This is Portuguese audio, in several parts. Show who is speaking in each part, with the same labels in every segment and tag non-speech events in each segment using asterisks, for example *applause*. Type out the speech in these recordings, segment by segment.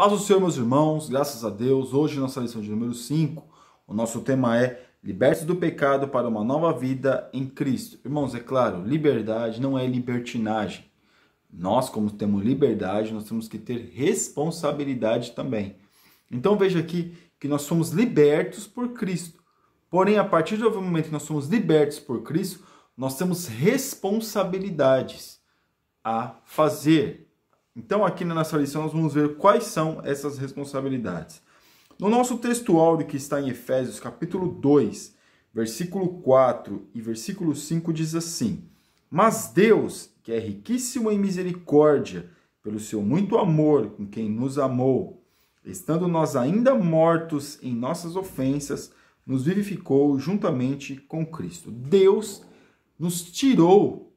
Speaker 1: Paz do Senhor, meus irmãos, graças a Deus. Hoje, nossa lição de número 5, o nosso tema é Libertos do pecado para uma nova vida em Cristo. Irmãos, é claro, liberdade não é libertinagem. Nós, como temos liberdade, nós temos que ter responsabilidade também. Então, veja aqui que nós somos libertos por Cristo. Porém, a partir do momento que nós somos libertos por Cristo, nós temos responsabilidades a fazer, então, aqui na nossa lição, nós vamos ver quais são essas responsabilidades. No nosso textual que está em Efésios, capítulo 2, versículo 4 e versículo 5, diz assim: Mas Deus, que é riquíssimo em misericórdia, pelo seu muito amor com quem nos amou, estando nós ainda mortos em nossas ofensas, nos vivificou juntamente com Cristo. Deus nos tirou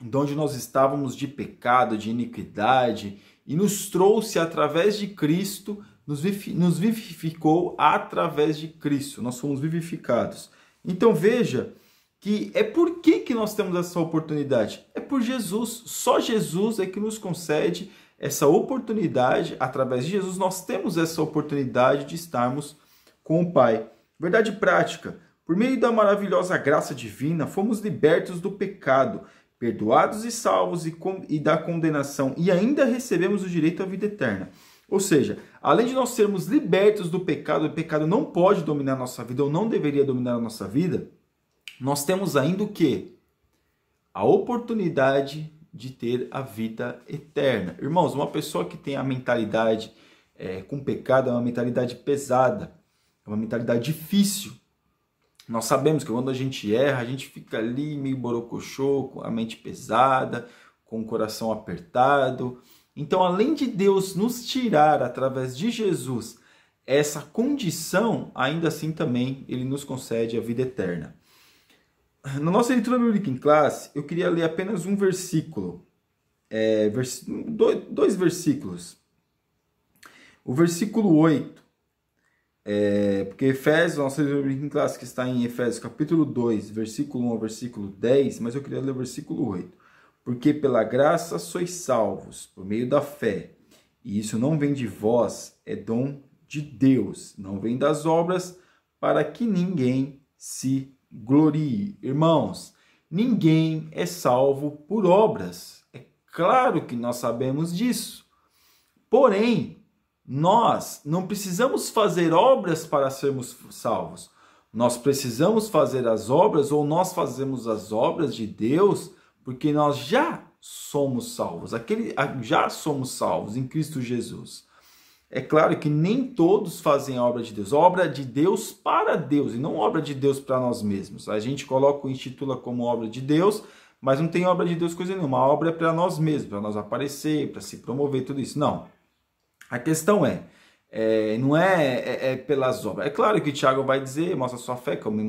Speaker 1: de onde nós estávamos de pecado, de iniquidade, e nos trouxe através de Cristo, nos, vivificou através de Cristo, nós fomos vivificados. Então veja que é por que, que nós temos essa oportunidade? É por Jesus, só Jesus é que nos concede essa oportunidade, através de Jesus, nós temos essa oportunidade de estarmos com o Pai. Verdade prática. Por meio da maravilhosa graça divina, fomos libertos do pecado perdoados e salvos e, com, e da condenação, e ainda recebemos o direito à vida eterna. Ou seja, além de nós sermos libertos do pecado, o pecado não pode dominar a nossa vida ou não deveria dominar a nossa vida, nós temos ainda o que? A oportunidade de ter a vida eterna. Irmãos, uma pessoa que tem a mentalidade é, com pecado é uma mentalidade pesada, é uma mentalidade difícil nós sabemos que quando a gente erra, a gente fica ali meio borocochô, com a mente pesada, com o coração apertado. Então, além de Deus nos tirar através de Jesus essa condição, ainda assim também ele nos concede a vida eterna. Na nossa leitura bíblica em classe, eu queria ler apenas um versículo, é, vers... dois, dois versículos. O versículo 8 é, porque Efésios, nossa Bíblia clássica está em Efésios capítulo 2, versículo 1 ao versículo 10, mas eu queria ler o versículo 8. Porque pela graça sois salvos, por meio da fé. E isso não vem de vós, é dom de Deus, não vem das obras, para que ninguém se glorie. Irmãos, ninguém é salvo por obras. É claro que nós sabemos disso. Porém, nós não precisamos fazer obras para sermos salvos. Nós precisamos fazer as obras, ou nós fazemos as obras de Deus, porque nós já somos salvos. Aquele, já somos salvos em Cristo Jesus. É claro que nem todos fazem a obra de Deus, obra de Deus para Deus e não obra de Deus para nós mesmos. A gente coloca o intitula como obra de Deus, mas não tem obra de Deus coisa nenhuma. A obra é para nós mesmos, para nós aparecer, para se promover, tudo isso. Não. A questão é, é não é, é, é, pelas obras. É claro que Tiago vai dizer, mostra sua fé, que eu, me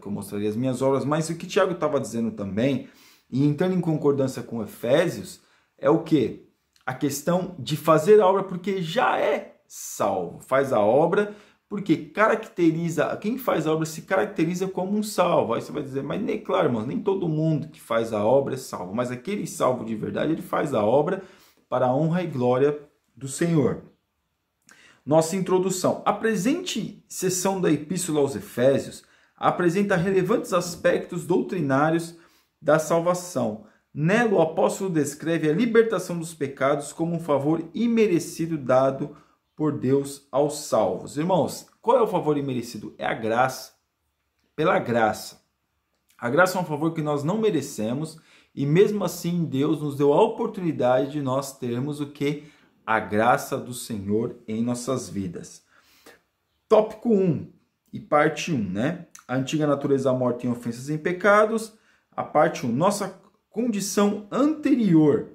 Speaker 1: que eu mostrei as minhas obras, mas o que Tiago estava dizendo também, e entrando em concordância com Efésios, é o que? A questão de fazer a obra porque já é salvo. Faz a obra porque caracteriza, quem faz a obra se caracteriza como um salvo. Aí você vai dizer, mas nem claro, irmãos, nem todo mundo que faz a obra é salvo, mas aquele salvo de verdade, ele faz a obra para a honra e glória do Senhor. Nossa introdução. A presente sessão da Epístola aos Efésios apresenta relevantes aspectos doutrinários da salvação. Nela, o apóstolo descreve a libertação dos pecados como um favor imerecido dado por Deus aos salvos. Irmãos, qual é o favor imerecido? É a graça. Pela graça. A graça é um favor que nós não merecemos e mesmo assim Deus nos deu a oportunidade de nós termos o que a graça do Senhor em nossas vidas. Tópico 1 e parte 1, né? A antiga natureza morta em ofensas e em pecados. A parte 1, nossa condição anterior.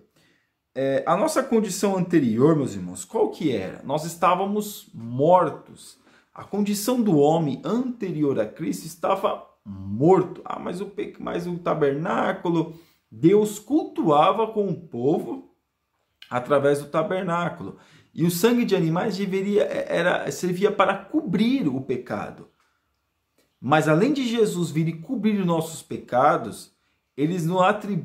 Speaker 1: É, a nossa condição anterior, meus irmãos, qual que era? Nós estávamos mortos. A condição do homem anterior a Cristo estava morto. Ah, mas o, mas o tabernáculo, Deus cultuava com o povo, através do tabernáculo. E o sangue de animais deveria, é, era, servia para cobrir o pecado. Mas além de Jesus vir e cobrir os nossos pecados, ele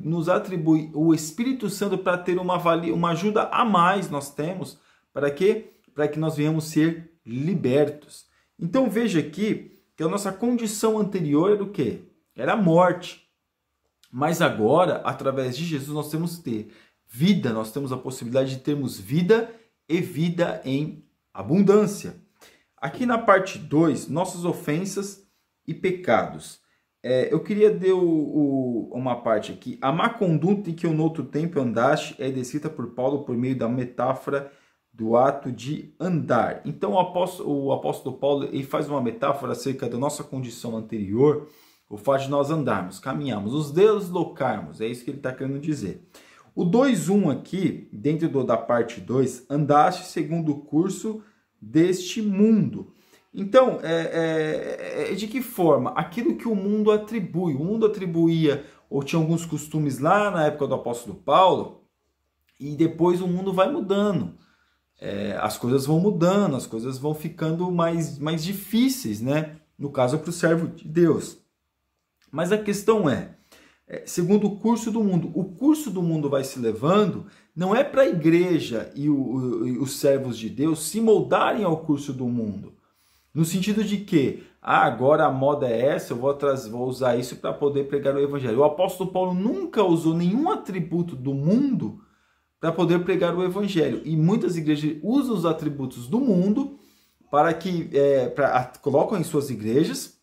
Speaker 1: nos atribui o Espírito Santo para ter uma, valia, uma ajuda a mais nós temos. Para quê? Para que nós venhamos ser libertos. Então veja aqui que a nossa condição anterior era o quê? Era a morte. Mas agora, através de Jesus, nós temos que ter vida, nós temos a possibilidade de termos vida e vida em abundância. Aqui na parte 2, nossas ofensas e pecados. É, eu queria dar uma parte aqui. A má conduta em que no outro tempo andaste é descrita por Paulo por meio da metáfora do ato de andar. Então o apóstolo, o apóstolo Paulo ele faz uma metáfora acerca da nossa condição anterior, o fato de nós andarmos, caminharmos, nos deslocarmos. É isso que ele está querendo dizer. O 2.1 aqui, dentro do, da parte 2, andaste segundo o curso deste mundo. Então, é, é, é, de que forma? Aquilo que o mundo atribui. O mundo atribuía, ou tinha alguns costumes lá na época do apóstolo Paulo, e depois o mundo vai mudando. É, as coisas vão mudando, as coisas vão ficando mais, mais difíceis, né? No caso, para o servo de Deus. Mas a questão é, é, segundo o curso do mundo. O curso do mundo vai se levando, não é para a igreja e, o, e, os servos de Deus se moldarem ao curso do mundo. No sentido de que, ah, agora a moda é essa, eu vou, trazer, vou usar isso para poder pregar o evangelho. O apóstolo Paulo nunca usou nenhum atributo do mundo para poder pregar o evangelho. E muitas igrejas usam os atributos do mundo para que é, pra, colocam em suas igrejas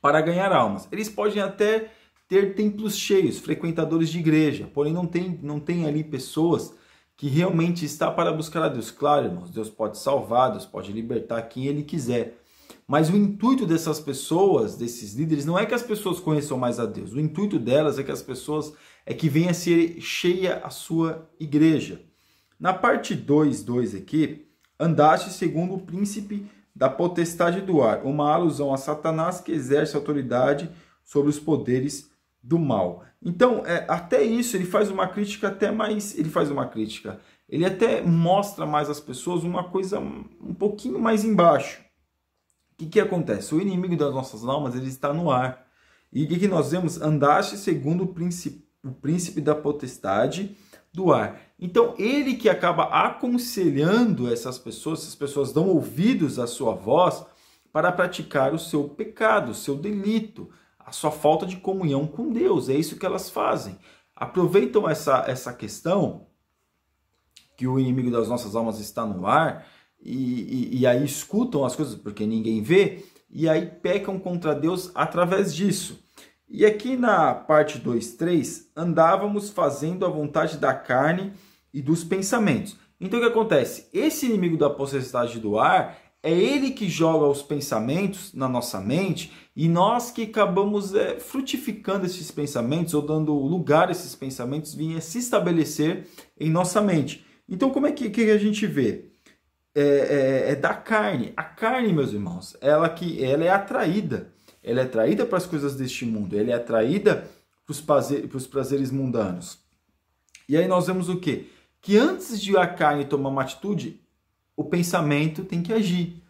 Speaker 1: para ganhar almas. Eles podem até ter templos cheios, frequentadores de igreja, porém não tem, não tem ali pessoas que realmente está para buscar a Deus. Claro, irmãos, Deus pode salvar, Deus pode libertar quem Ele quiser. Mas o intuito dessas pessoas, desses líderes, não é que as pessoas conheçam mais a Deus. O intuito delas é que as pessoas é que venha a ser cheia a sua igreja. Na parte 2, 2 aqui, andaste segundo o príncipe da potestade do ar, uma alusão a Satanás que exerce autoridade sobre os poderes do mal. Então, é, até isso, ele faz uma crítica até mais. Ele faz uma crítica. Ele até mostra mais às pessoas uma coisa um pouquinho mais embaixo. O que, que acontece? O inimigo das nossas almas ele está no ar. E o que, que nós vemos? Andaste segundo o príncipe, o príncipe da potestade do ar. Então, ele que acaba aconselhando essas pessoas, essas pessoas dão ouvidos à sua voz para praticar o seu pecado, o seu delito, a sua falta de comunhão com Deus. É isso que elas fazem. Aproveitam essa, essa questão que o inimigo das nossas almas está no ar e, e, e aí escutam as coisas porque ninguém vê e aí pecam contra Deus através disso. E aqui na parte 2.3, andávamos fazendo a vontade da carne e dos pensamentos. Então o que acontece? Esse inimigo da potestade do ar, é ele que joga os pensamentos na nossa mente e nós que acabamos é, frutificando esses pensamentos ou dando lugar a esses pensamentos vinha se estabelecer em nossa mente. Então, como é que, que a gente vê? É, é, é, da carne. A carne, meus irmãos, ela que ela é atraída. Ela é atraída para as coisas deste mundo. Ela é atraída para os prazer, prazeres mundanos. E aí nós vemos o quê? Que antes de a carne tomar uma atitude, o pensamento tem que agir.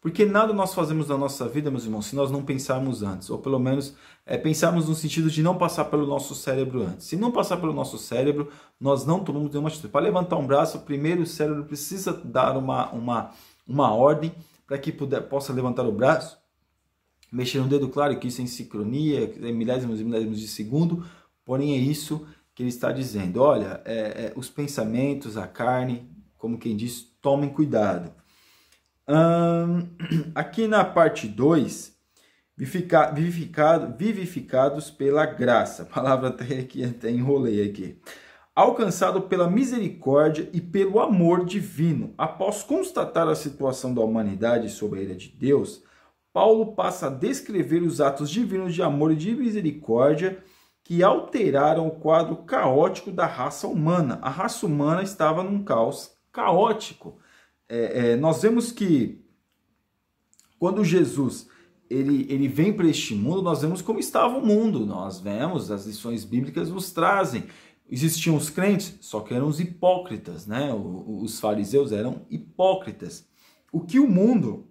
Speaker 1: Porque nada nós fazemos na nossa vida, meus irmãos, se nós não pensarmos antes, ou pelo menos é, pensarmos no sentido de não passar pelo nosso cérebro antes. Se não passar pelo nosso cérebro, nós não tomamos nenhuma atitude. Para levantar um braço, primeiro o cérebro precisa dar uma, uma, uma ordem para que puder, possa levantar o braço, mexer no dedo, claro que isso é em sincronia, é milésimos e milésimos de segundo, porém é isso que ele está dizendo. Olha, é, é, os pensamentos, a carne, como quem diz, tomem cuidado. Hum, *clears throat* aqui na parte 2, vivificado, vivificados pela graça. A palavra até que até enrolei aqui. Alcançado pela misericórdia e pelo amor divino. Após constatar a situação da humanidade sob a ira de Deus, Paulo passa a descrever os atos divinos de amor e de misericórdia que alteraram o quadro caótico da raça humana. A raça humana estava num caos caótico. É, é, nós vemos que quando Jesus ele, ele vem para este mundo, nós vemos como estava o mundo, nós vemos, as lições bíblicas nos trazem. Existiam os crentes, só que eram os hipócritas, né? Os fariseus eram hipócritas. O que o mundo,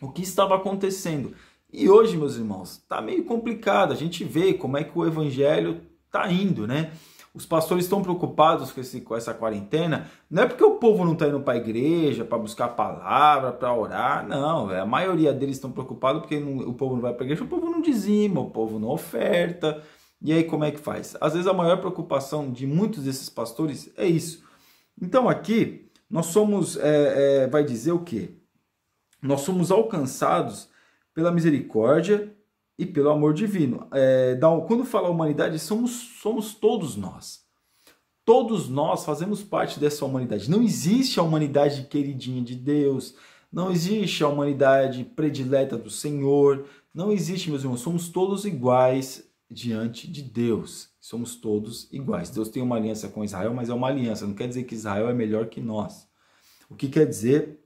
Speaker 1: o que estava acontecendo? E hoje, meus irmãos, tá meio complicado. A gente vê como é que o evangelho tá indo, né? os pastores estão preocupados com, esse, com essa quarentena, não é porque o povo não está indo para a igreja, para buscar a palavra, para orar, não. Véio. A maioria deles estão preocupados porque não, o povo não vai para a igreja, o povo não dizima, o povo não oferta. E aí como é que faz? Às vezes a maior preocupação de muitos desses pastores é isso. Então aqui nós somos, é, é, vai dizer o quê? Nós somos alcançados pela misericórdia e pelo amor divino. É, da, quando fala humanidade, somos, somos todos nós. Todos nós fazemos parte dessa humanidade. Não existe a humanidade queridinha de Deus, não existe a humanidade predileta do Senhor, não existe, meus irmãos. Somos todos iguais diante de Deus. Somos todos iguais. Deus tem uma aliança com Israel, mas é uma aliança. Não quer dizer que Israel é melhor que nós. O que quer dizer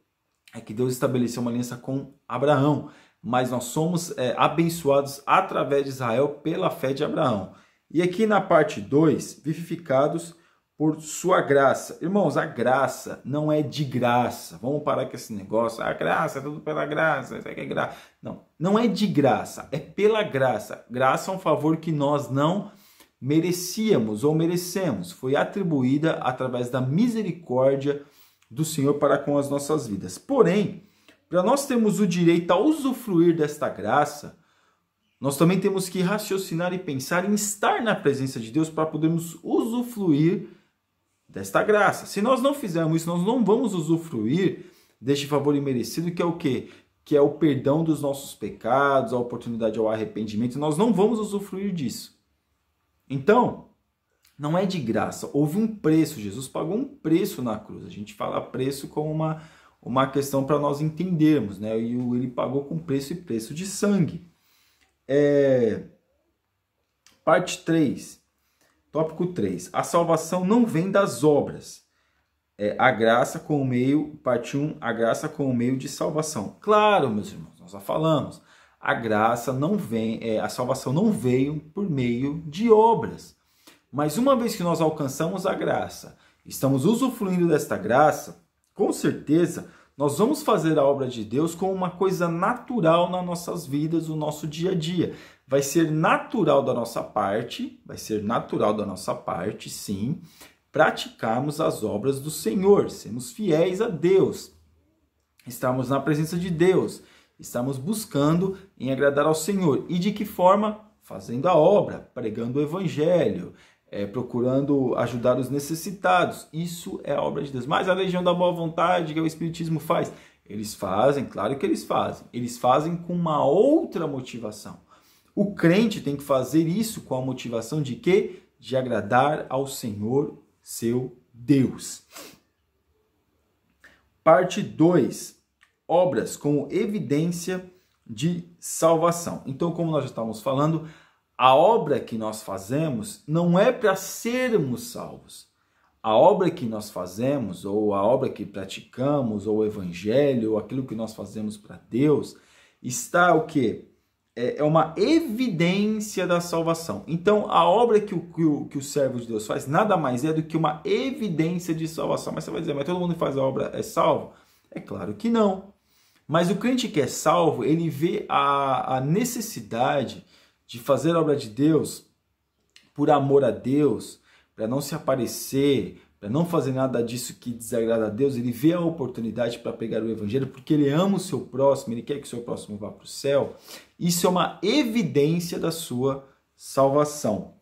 Speaker 1: é que Deus estabeleceu uma aliança com Abraão mas nós somos é, abençoados através de Israel pela fé de Abraão. E aqui na parte 2, vivificados por sua graça. Irmãos, a graça não é de graça. Vamos parar com esse negócio. A graça, é tudo pela graça, isso aqui é graça. Não, não é de graça, é pela graça. Graça é um favor que nós não merecíamos ou merecemos. Foi atribuída através da misericórdia do Senhor para com as nossas vidas. Porém, para nós termos o direito a usufruir desta graça, nós também temos que raciocinar e pensar em estar na presença de Deus para podermos usufruir desta graça. Se nós não fizermos isso, nós não vamos usufruir deste favor imerecido, que é o quê? Que é o perdão dos nossos pecados, a oportunidade ao arrependimento. Nós não vamos usufruir disso. Então, não é de graça. Houve um preço. Jesus pagou um preço na cruz. A gente fala preço como uma uma questão para nós entendermos, né? E ele pagou com preço e preço de sangue. É... Parte 3, tópico 3. A salvação não vem das obras. É, a graça com o meio, parte 1, a graça com o meio de salvação. Claro, meus irmãos, nós já falamos. A graça não vem, é, a salvação não veio por meio de obras. Mas uma vez que nós alcançamos a graça, estamos usufruindo desta graça, com certeza, nós vamos fazer a obra de Deus como uma coisa natural nas nossas vidas, no nosso dia a dia. Vai ser natural da nossa parte, vai ser natural da nossa parte, sim, praticarmos as obras do Senhor, sermos fiéis a Deus, estarmos na presença de Deus, estamos buscando em agradar ao Senhor. E de que forma? Fazendo a obra, pregando o Evangelho, é, procurando ajudar os necessitados. Isso é obra de Deus. Mas a legião da boa vontade que o Espiritismo faz, eles fazem, claro que eles fazem. Eles fazem com uma outra motivação. O crente tem que fazer isso com a motivação de quê? De agradar ao Senhor, seu Deus. Parte 2. Obras como evidência de salvação. Então, como nós já estávamos falando, a obra que nós fazemos não é para sermos salvos. A obra que nós fazemos, ou a obra que praticamos, ou o evangelho, ou aquilo que nós fazemos para Deus, está o quê? É, é uma evidência da salvação. Então, a obra que o, que o, que o servo de Deus faz nada mais é do que uma evidência de salvação. Mas você vai dizer, mas todo mundo que faz a obra é salvo? É claro que não. Mas o crente que é salvo, ele vê a, a necessidade de fazer a obra de Deus por amor a Deus, para não se aparecer, para não fazer nada disso que desagrada a Deus, ele vê a oportunidade para pegar o evangelho, porque ele ama o seu próximo, ele quer que o seu próximo vá para o céu. Isso é uma evidência da sua salvação.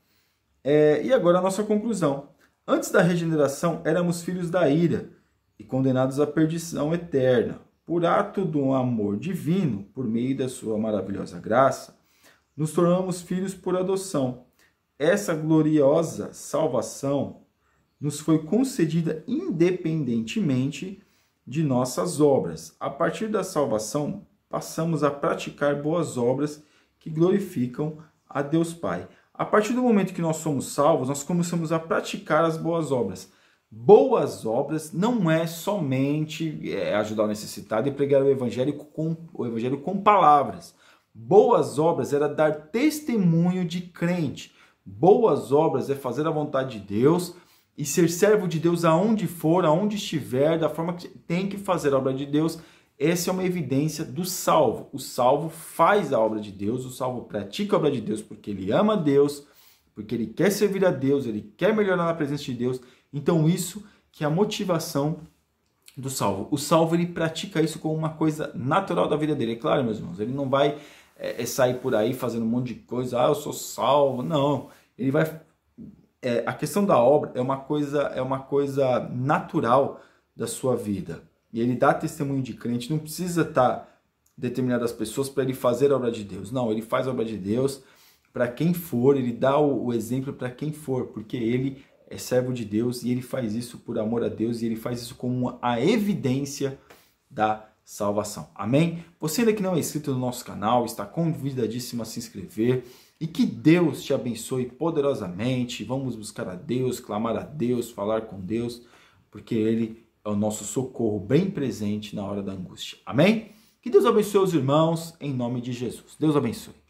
Speaker 1: É, e agora a nossa conclusão. Antes da regeneração, éramos filhos da ira e condenados à perdição eterna. Por ato do amor divino, por meio da sua maravilhosa graça, nos tornamos filhos por adoção. Essa gloriosa salvação nos foi concedida independentemente de nossas obras. A partir da salvação, passamos a praticar boas obras que glorificam a Deus Pai. A partir do momento que nós somos salvos, nós começamos a praticar as boas obras. Boas obras não é somente é, ajudar o necessitado e pregar o evangelho com, o evangelho com palavras. Boas obras era é dar testemunho de crente. Boas obras é fazer a vontade de Deus e ser servo de Deus aonde for, aonde estiver, da forma que tem que fazer a obra de Deus. Essa é uma evidência do salvo. O salvo faz a obra de Deus, o salvo pratica a obra de Deus porque ele ama Deus, porque ele quer servir a Deus, ele quer melhorar na presença de Deus. Então isso que é a motivação do salvo. O salvo ele pratica isso como uma coisa natural da vida dele. É claro, meus irmãos, ele não vai é, é sair por aí fazendo um monte de coisa, ah, eu sou salvo. Não, ele vai. É, a questão da obra é uma coisa é uma coisa natural da sua vida. E ele dá testemunho de crente, não precisa estar tá determinadas pessoas para ele fazer a obra de Deus. Não, ele faz a obra de Deus para quem for, ele dá o, o exemplo para quem for, porque ele é servo de Deus e ele faz isso por amor a Deus e ele faz isso como a evidência da salvação. Amém? Você ainda que não é inscrito no nosso canal, está convidadíssimo a se inscrever e que Deus te abençoe poderosamente. Vamos buscar a Deus, clamar a Deus, falar com Deus, porque Ele é o nosso socorro bem presente na hora da angústia. Amém? Que Deus abençoe os irmãos, em nome de Jesus. Deus abençoe.